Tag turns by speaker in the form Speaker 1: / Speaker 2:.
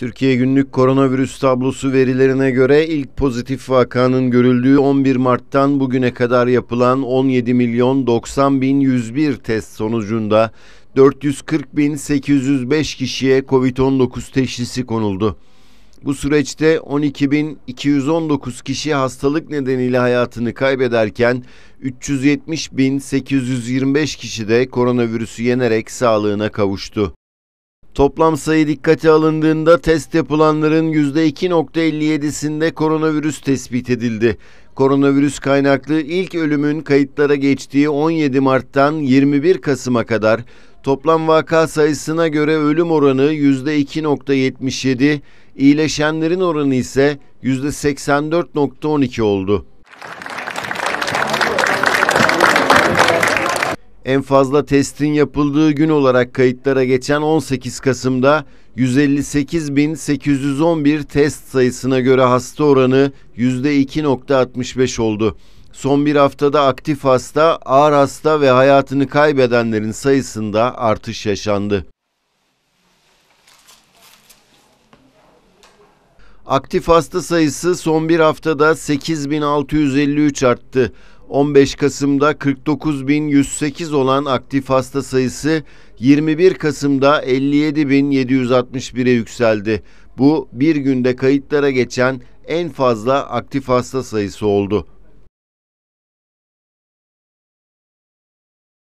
Speaker 1: Türkiye günlük koronavirüs tablosu verilerine göre ilk pozitif vakanın görüldüğü 11 Mart'tan bugüne kadar yapılan 17 milyon 90 bin 101 test sonucunda 440 bin 805 kişiye COVID-19 teşhisi konuldu. Bu süreçte 12.219 kişi hastalık nedeniyle hayatını kaybederken 370.825 kişi de koronavirüsü yenerek sağlığına kavuştu. Toplam sayı dikkate alındığında test yapılanların %2.57'sinde koronavirüs tespit edildi. Koronavirüs kaynaklı ilk ölümün kayıtlara geçtiği 17 Mart'tan 21 Kasım'a kadar toplam vaka sayısına göre ölüm oranı %2.77, iyileşenlerin oranı ise %84.12 oldu. En fazla testin yapıldığı gün olarak kayıtlara geçen 18 Kasım'da 158.811 test sayısına göre hasta oranı %2.65 oldu. Son bir haftada aktif hasta, ağır hasta ve hayatını kaybedenlerin sayısında artış yaşandı. Aktif hasta sayısı son bir haftada 8653 arttı. 15 Kasım'da 49.108 olan aktif hasta sayısı 21 Kasım'da 57.761'e yükseldi. Bu bir günde kayıtlara geçen en fazla aktif hasta sayısı oldu.